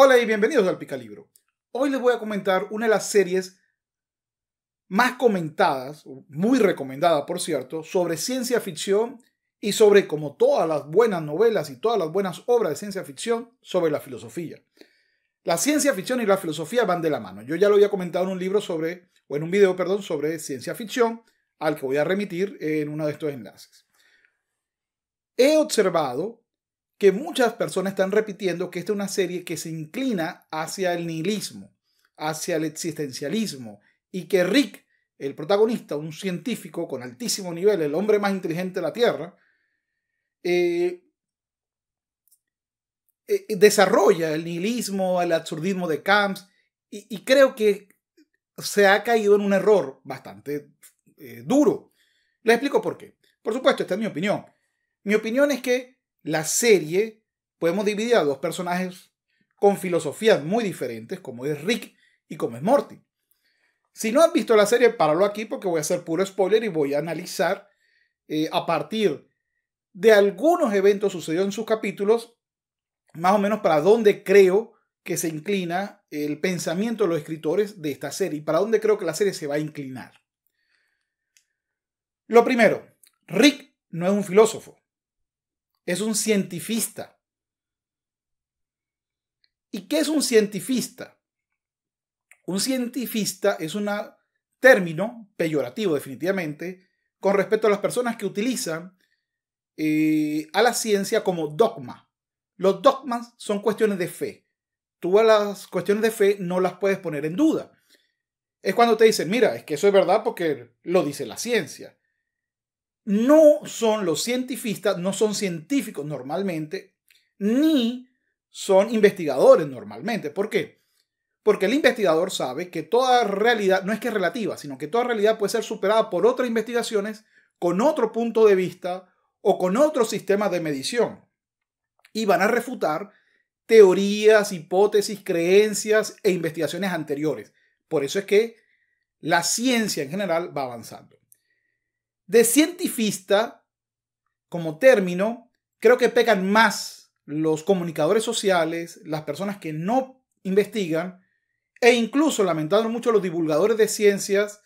Hola y bienvenidos al Picalibro. Hoy les voy a comentar una de las series más comentadas, muy recomendada por cierto, sobre ciencia ficción y sobre, como todas las buenas novelas y todas las buenas obras de ciencia ficción, sobre la filosofía. La ciencia ficción y la filosofía van de la mano. Yo ya lo había comentado en un libro sobre, o en un video, perdón, sobre ciencia ficción, al que voy a remitir en uno de estos enlaces. He observado que muchas personas están repitiendo que esta es una serie que se inclina hacia el nihilismo, hacia el existencialismo, y que Rick, el protagonista, un científico con altísimo nivel, el hombre más inteligente de la Tierra, eh, eh, desarrolla el nihilismo, el absurdismo de Camps, y, creo que se ha caído en un error bastante eh, duro. Les explico por qué. Por supuesto, esta es mi opinión. Mi opinión es que la serie podemos dividir a dos personajes con filosofías muy diferentes, como es Rick y como es Morty. Si no han visto la serie, páralo aquí porque voy a hacer puro spoiler y voy a analizar eh, a partir de algunos eventos sucedidos en sus capítulos, más o menos para dónde creo que se inclina el pensamiento de los escritores de esta serie y para dónde creo que la serie se va a inclinar. Lo primero, Rick no es un filósofo es un cientifista. ¿Y qué es un cientifista? Un cientifista es un término peyorativo definitivamente con respecto a las personas que utilizan eh, a la ciencia como dogma. Los dogmas son cuestiones de fe. Tú a las cuestiones de fe no las puedes poner en duda. Es cuando te dicen, mira, es que eso es verdad porque lo dice la ciencia no son los cientifistas, no son científicos normalmente, ni son investigadores normalmente. ¿Por qué? Porque el investigador sabe que toda realidad no es que es relativa, sino que toda realidad puede ser superada por otras investigaciones con otro punto de vista o con otro sistema de medición. Y van a refutar teorías, hipótesis, creencias e investigaciones anteriores. Por eso es que la ciencia en general va avanzando. De cientifista, como término, creo que pegan más los comunicadores sociales, las personas que no investigan, e incluso, lamentando mucho, los divulgadores de ciencias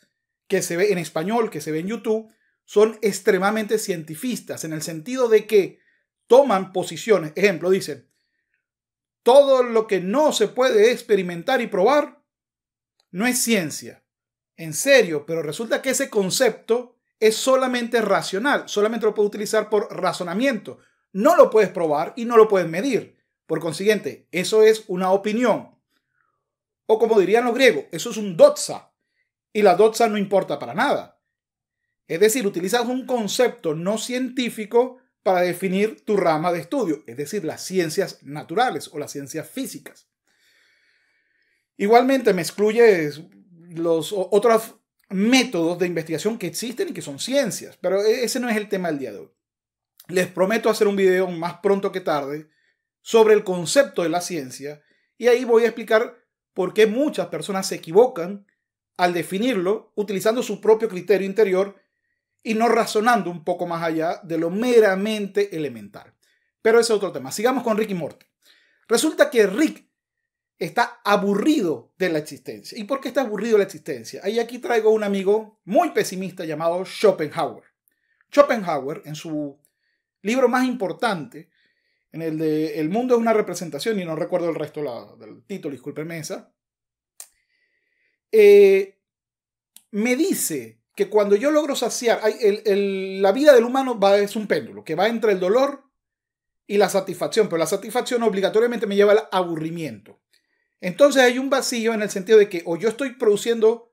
que se ve en español, que se ve en YouTube, son extremadamente cientifistas, en el sentido de que toman posiciones. Ejemplo, dicen, todo lo que no se puede experimentar y probar no es ciencia. En serio, pero resulta que ese concepto es solamente racional, solamente lo puedes utilizar por razonamiento. No lo puedes probar y no lo puedes medir. Por consiguiente, eso es una opinión. O como dirían los griegos, eso es un doxa. Y la doxa no importa para nada. Es decir, utilizas un concepto no científico para definir tu rama de estudio, es decir, las ciencias naturales o las ciencias físicas. Igualmente me excluye los otros métodos de investigación que existen y que son ciencias, pero e-, ese no es el tema del día de hoy. Les prometo hacer un video más pronto que tarde sobre el concepto de la ciencia y ahí voy a explicar por qué muchas personas se equivocan al definirlo utilizando su propio criterio interior y no razonando un poco más allá de lo meramente elemental. Pero ese es otro tema. Sigamos con Rick y Morty. Resulta que Rick está aburrido de la existencia. ¿Y por qué está aburrido la existencia? Ahí aquí traigo un amigo muy pesimista llamado Schopenhauer. Schopenhauer, en su libro más importante, en el de El mundo es una representación, y no recuerdo el resto del título, disculpenme esa, eh, me dice que cuando yo logro saciar, la vida del humano va, es un péndulo, que va entre el dolor y la satisfacción, pero la satisfacción obligatoriamente me lleva al aburrimiento. Entonces hay un vacío en el sentido de que o yo estoy produciendo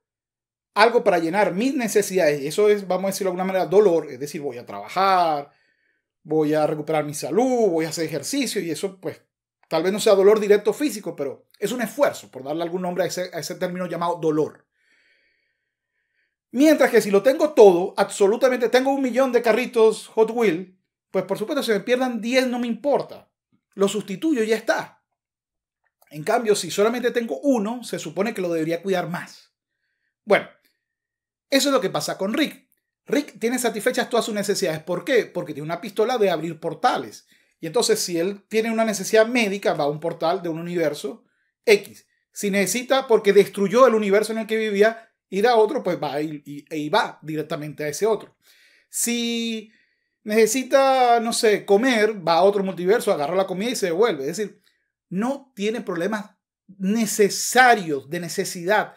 algo para llenar mis necesidades, eso es, vamos a decirlo de alguna manera, dolor, es decir, voy a trabajar, voy a recuperar mi salud, voy a hacer ejercicio y eso pues tal vez no sea dolor directo físico, pero es un esfuerzo, por darle algún nombre a ese, término llamado dolor. Mientras que si lo tengo todo, absolutamente tengo un millón de carritos Hot Wheels, pues por supuesto si me pierdan 10 no me importa, lo sustituyo y ya está. En cambio, si solamente tengo uno, se supone que lo debería cuidar más. Bueno, eso es lo que pasa con Rick. Rick tiene satisfechas todas sus necesidades. ¿Por qué? Porque tiene una pistola de abrir portales. Y entonces, si él tiene una necesidad médica, va a un portal de un universo X. Si necesita, porque destruyó el universo en el que vivía, ir a otro, pues va e y, va directamente a ese otro. Si necesita, no sé, comer, va a otro multiverso, agarra la comida y se devuelve. Es decir, no tiene problemas necesarios, de necesidad.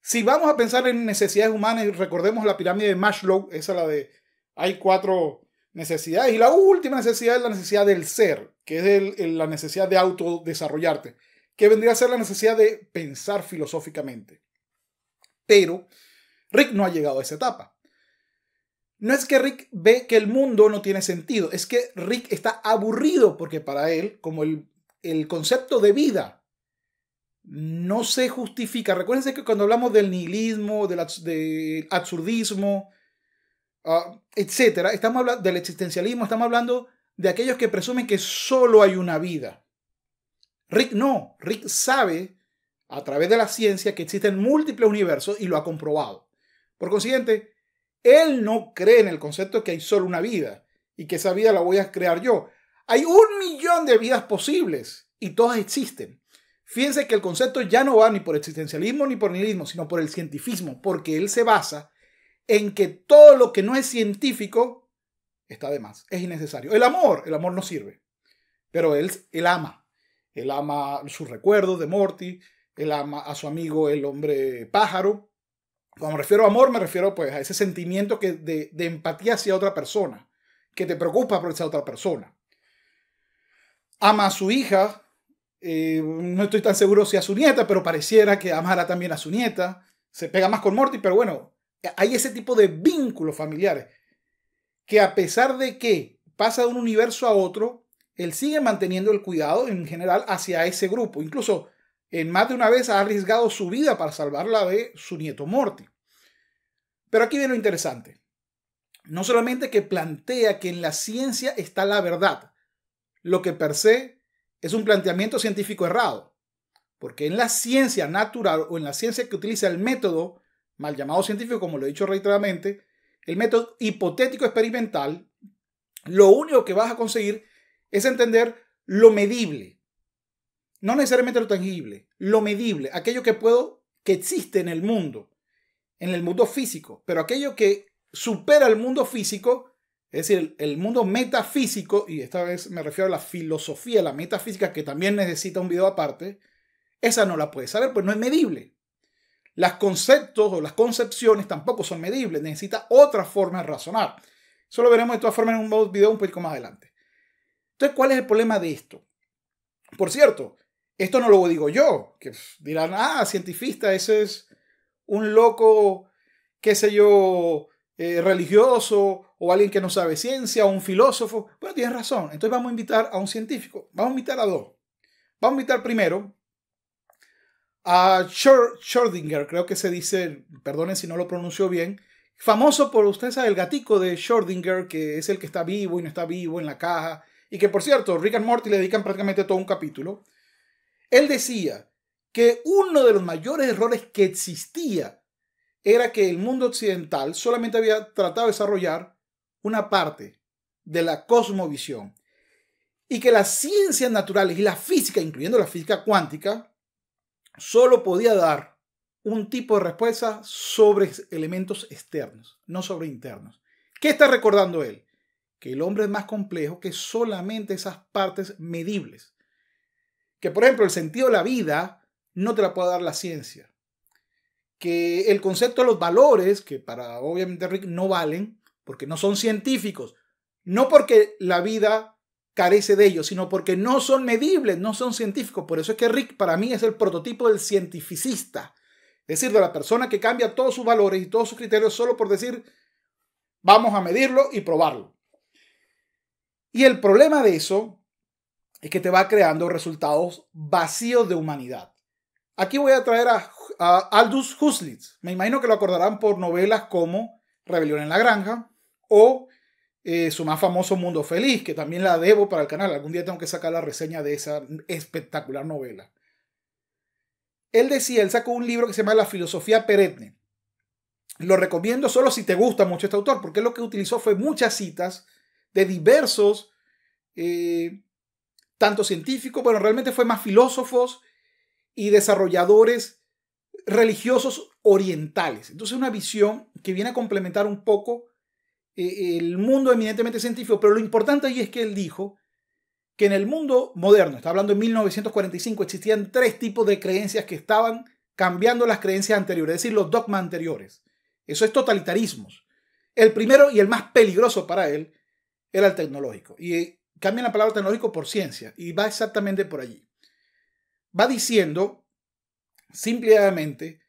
Si vamos a pensar en necesidades humanas, y recordemos la pirámide de Maslow, esa es la de hay cuatro necesidades. Y la última necesidad es la necesidad del ser, que es la necesidad de autodesarrollarte, que vendría a ser la necesidad de pensar filosóficamente. Pero Rick no ha llegado a esa etapa. No es que Rick ve que el mundo no tiene sentido, es que Rick está aburrido porque para él, como el el concepto de vida no se justifica. Recuérdense que cuando hablamos del nihilismo, del, absurdismo, ah, etc., estamos hablando del existencialismo, estamos hablando de aquellos que presumen que solo hay una vida. Rick no, Rick sabe a través de la ciencia que existen múltiples universos y lo ha comprobado. Por consiguiente, él no cree en el concepto que hay solo una vida y que esa vida la voy a crear yo. Hay un millón de vidas posibles y todas existen. Fíjense que el concepto ya no va ni por existencialismo ni por nihilismo, sino por el cientifismo, porque él se basa en que todo lo que no es científico está de más, es innecesario. El amor, el amor no sirve, pero él, el ama. Él ama sus recuerdos de Morty, él ama a su amigo el hombre pájaro. Cuando me refiero a amor, me refiero pues a ese sentimiento de empatía hacia otra persona, que te preocupa por esa otra persona ama a su hija, eh, no estoy tan seguro si a su nieta, pero pareciera que amara también a su nieta, se pega más con Morty, pero bueno, hay ese tipo de vínculos familiares que a pesar de que pasa de un universo a otro, él sigue manteniendo el cuidado en general hacia ese grupo. Incluso en más de una vez ha arriesgado su vida para salvarla de su nieto Morty. Pero aquí viene lo interesante. No solamente que plantea que en la ciencia está la verdad, lo que per se es un planteamiento científico errado, porque en la ciencia natural o en la ciencia que utiliza el método, mal llamado científico, como lo he dicho reiteradamente, el método hipotético experimental, lo único que vas a conseguir es entender lo medible, no necesariamente lo tangible, lo medible, aquello que puedo, que existe en el mundo, en el mundo físico, pero aquello que supera el mundo físico, es decir, el, mundo metafísico, y esta vez me refiero a la filosofía, la metafísica, que también necesita un video aparte, esa no la puede saber, pues no es medible. Las conceptos o las concepciones tampoco son medibles, necesita otra forma de razonar. Eso lo veremos de todas formas en un video un poquito más adelante. Entonces, ¿cuál es el problema de esto? Por cierto, esto no lo digo yo, que dirán, ah, cientifista, ese es un loco, qué sé yo, eh, religioso o alguien que no sabe ciencia o un filósofo. Bueno, tienes razón. Entonces vamos a invitar a un científico. Vamos a invitar a dos. Vamos a invitar primero a Schrödinger, creo que se dice, perdonen si no lo pronunció bien, famoso por, usted sabe, el gatico de Schrödinger, que es el que está vivo y no está vivo en la caja, y que por cierto, Rick and Morty le dedican prácticamente todo un capítulo. Él decía que uno de los mayores errores que existía era que el mundo occidental solamente había tratado de desarrollar una parte de la cosmovisión y que las ciencias naturales y la física, incluyendo la física cuántica, solo podía dar un tipo de respuesta sobre elementos externos, no sobre internos. ¿Qué está recordando él? Que el hombre es más complejo que solamente esas partes medibles. Que por ejemplo el sentido de la vida no te la puede dar la ciencia que el concepto de los valores, que para obviamente Rick no valen, porque no son científicos, no porque la vida carece de ellos, sino porque no son medibles, no son científicos. Por eso es que Rick para mí es el prototipo del cientificista. Es decir, de la persona que cambia todos sus valores y todos sus criterios solo por decir, vamos a medirlo y probarlo. Y el problema de eso es que te va creando resultados vacíos de humanidad. Aquí voy a traer a, Aldous Huxley. Me imagino que lo acordarán por novelas como Rebelión en la Granja o eh, su más famoso Mundo Feliz, que también la debo para el canal. Algún día tengo que sacar la reseña de esa espectacular novela. Él decía, él sacó un libro que se llama La filosofía Perenne. Lo recomiendo solo si te gusta mucho este autor, porque lo que utilizó fue muchas citas de diversos, eh, tanto científicos, bueno, realmente fue más filósofos y desarrolladores religiosos orientales. Entonces una visión que viene a complementar un poco eh, el mundo eminentemente científico, pero lo importante ahí es que él dijo que en el mundo moderno, está hablando en 1945, existían tres tipos de creencias que estaban cambiando las creencias anteriores, es decir, los dogmas anteriores. Eso es totalitarismos. El primero y el más peligroso para él era el tecnológico. Y eh, cambian la palabra tecnológico por ciencia y va exactamente por allí va diciendo simplemente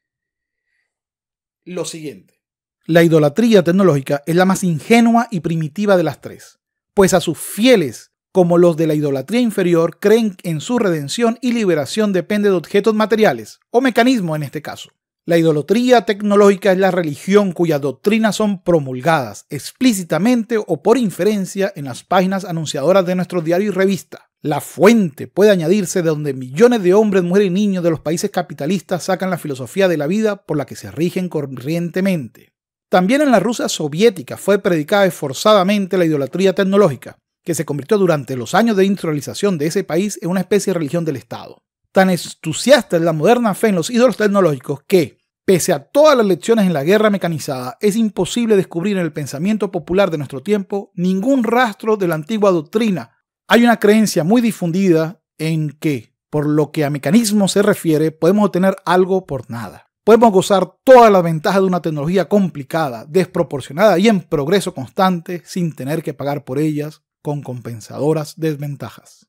lo siguiente. La idolatría tecnológica es la más ingenua y primitiva de las tres, pues a sus fieles, como los de la idolatría inferior, creen en su redención y liberación depende de objetos materiales, o mecanismos, en este caso. La idolatría tecnológica es la religión cuyas doctrinas son promulgadas explícitamente o por inferencia en las páginas anunciadoras de nuestro diario y revista, la fuente puede añadirse de donde millones de hombres, mujeres y niños de los países capitalistas sacan la filosofía de la vida por la que se rigen corrientemente. También en la Rusia soviética fue predicada esforzadamente la idolatría tecnológica, que se convirtió durante los años de industrialización de ese país en una especie de religión del Estado. Tan entusiasta es la moderna fe en los ídolos tecnológicos que, pese a todas las lecciones en la guerra mecanizada, es imposible descubrir en el pensamiento popular de nuestro tiempo ningún rastro de la antigua doctrina hay una creencia muy difundida en que, por lo que a mecanismos se refiere, podemos obtener algo por nada. Podemos gozar todas las ventajas de una tecnología complicada, desproporcionada y en progreso constante sin tener que pagar por ellas con compensadoras desventajas.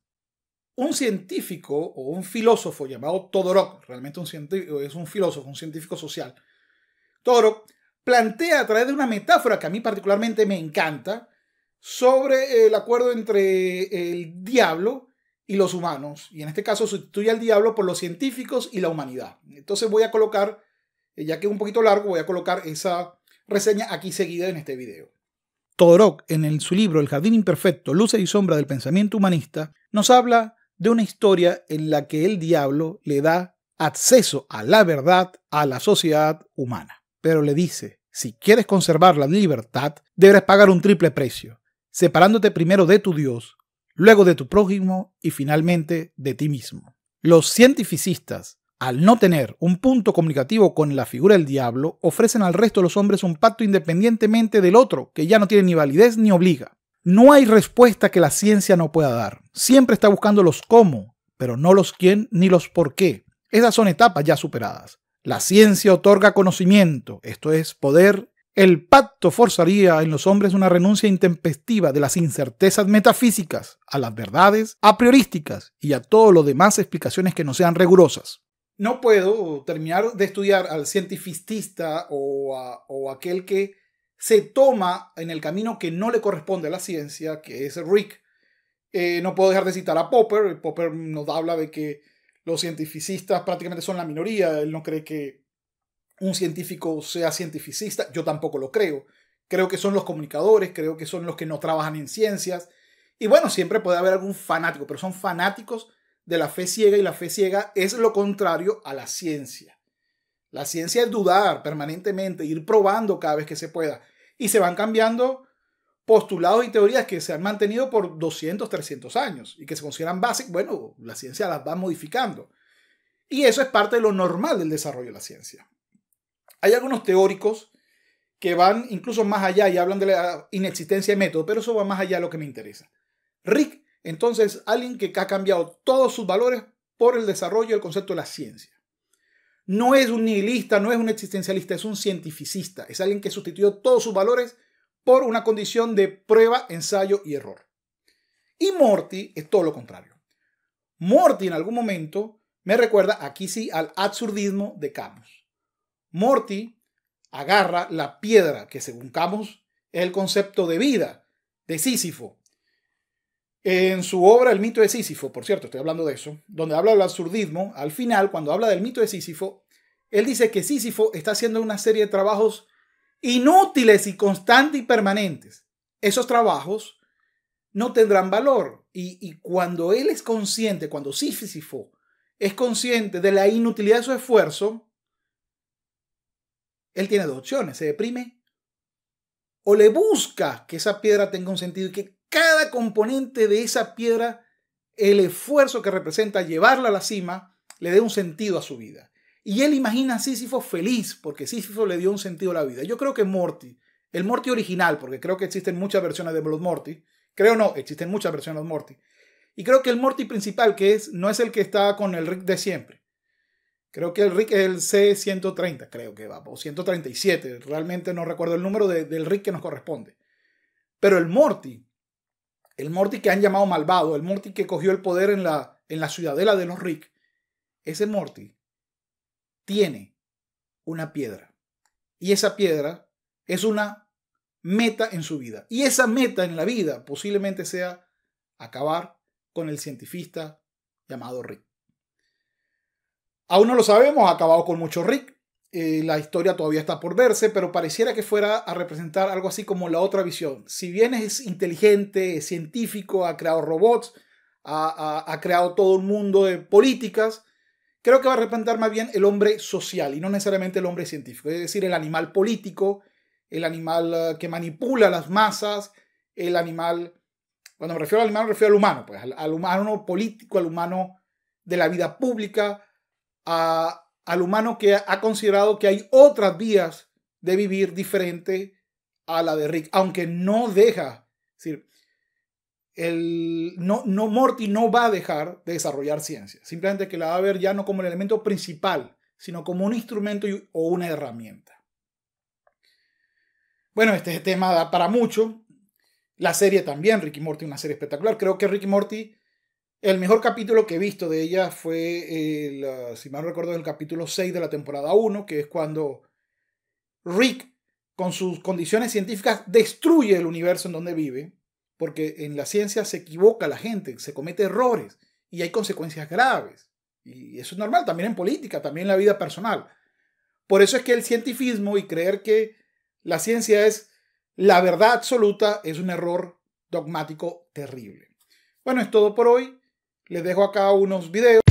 Un científico o un filósofo llamado Todorov, realmente un es un filósofo, un científico social, Todorov plantea a través de una metáfora que a mí particularmente me encanta, sobre el acuerdo entre el diablo y los humanos. Y en este caso sustituye al diablo por los científicos y la humanidad. Entonces voy a colocar, eh, ya que es un poquito largo, voy a colocar esa reseña aquí seguida en este video. Todorok, en su libro El jardín imperfecto, luces y sombra del pensamiento humanista, nos habla de una historia en la que el diablo le da acceso a la verdad a la sociedad humana. Pero le dice, si quieres conservar la libertad, debes pagar un triple precio separándote primero de tu Dios, luego de tu prójimo y finalmente de ti mismo. Los cientificistas, al no tener un punto comunicativo con la figura del diablo, ofrecen al resto de los hombres un pacto independientemente del otro, que ya no tiene ni validez ni obliga. No hay respuesta que la ciencia no pueda dar. Siempre está buscando los cómo, pero no los quién ni los por qué. Esas son etapas ya superadas. La ciencia otorga conocimiento, esto es poder el pacto forzaría en los hombres una renuncia intempestiva de las incertezas metafísicas a las verdades a priorísticas y a todo lo demás explicaciones que no sean rigurosas. No puedo terminar de estudiar al cientificista o, a, aquel que se toma en el camino que no le corresponde a la ciencia, que es Rick. Eh, no puedo dejar de citar a Popper. Popper nos habla de que los cientificistas prácticamente son la minoría. Él no cree que un científico sea cientificista, yo tampoco lo creo. Creo que son los comunicadores, creo que son los que no trabajan en ciencias. Y bueno, siempre puede haber algún fanático, pero son fanáticos de la fe ciega y la fe ciega es lo contrario a la ciencia. La ciencia es dudar permanentemente, ir probando cada vez que se pueda. Y se van cambiando postulados y teorías que se han mantenido por 200, 300 años y que se consideran básicas. Bueno, la ciencia las va modificando. Y eso es parte de lo normal del desarrollo de la ciencia. Hay algunos teóricos que van incluso más allá y hablan de la inexistencia de método, pero eso va más allá de lo que me interesa. Rick, entonces, alguien que ha cambiado todos sus valores por el desarrollo del concepto de la ciencia. No es un nihilista, no es un existencialista, es un cientificista. Es alguien que sustituyó todos sus valores por una condición de prueba, ensayo y error. Y Morty es todo lo contrario. Morty en algún momento me recuerda aquí sí al absurdismo de Camus. Morty agarra la piedra, que según Camus es el concepto de vida de Sísifo. En su obra El mito de Sísifo, por cierto, estoy hablando de eso, donde habla del absurdismo, al final, cuando habla del mito de Sísifo, él dice que Sísifo está haciendo una serie de trabajos inútiles y constantes y permanentes. Esos trabajos no tendrán valor. Y, y, cuando él es consciente, cuando Sísifo es consciente de la inutilidad de su esfuerzo, él tiene dos opciones, se deprime o le busca que esa piedra tenga un sentido y que cada componente de esa piedra, el esfuerzo que representa llevarla a la cima, le dé un sentido a su vida. Y él imagina a Sísifo feliz porque Sísifo le dio un sentido a la vida. Yo creo que Morty, el Morty original, porque creo que existen muchas versiones de Blood Morty, creo no, existen muchas versiones de Morty. Y creo que el Morty principal, que es, no es el que estaba con el Rick de siempre, Creo que el Rick es el C130, creo que va, o 137, realmente no recuerdo el número del Rick que nos corresponde. Pero el Morty, el Morty que han llamado malvado, el Morty que cogió el poder en la, en la ciudadela de los Rick, ese Morty tiene una piedra. Y esa piedra es una meta en su vida. Y esa meta en la vida posiblemente sea acabar con el cientifista llamado Rick. Aún no lo sabemos, ha acabado con mucho Rick. Eh, la historia todavía está por verse, pero pareciera que fuera a representar algo así como la otra visión. Si bien es inteligente, es científico, ha creado robots, ha, creado todo un mundo de políticas, creo que va a representar más bien el hombre social y no necesariamente el hombre científico. Es decir, el animal político, el animal eh, que manipula las masas, el animal... Cuando me refiero al animal, me refiero al humano, pues al humano político, al humano de la vida pública, al humano que ha considerado que hay otras vías de vivir diferente a la de Rick, aunque no deja, es decir, el, no, no, Morty no va a dejar de desarrollar ciencia, simplemente que la va a ver ya no como el elemento principal, sino como un instrumento o una herramienta. Bueno, este tema da para mucho. La serie también, Ricky Morty, una serie espectacular. Creo que Ricky Morty el mejor capítulo que he visto de ella fue, el, eh, si mal recuerdo, el capítulo 6 de la temporada 1, que es cuando Rick, con sus condiciones científicas, destruye el universo en donde vive, porque en la ciencia se equivoca la gente, se comete errores y hay consecuencias graves. Y eso es normal, también en política, también en la vida personal. Por eso es que el cientifismo y creer que la ciencia es la verdad absoluta es un error dogmático terrible. Bueno, es todo por hoy. Les dejo acá unos videos.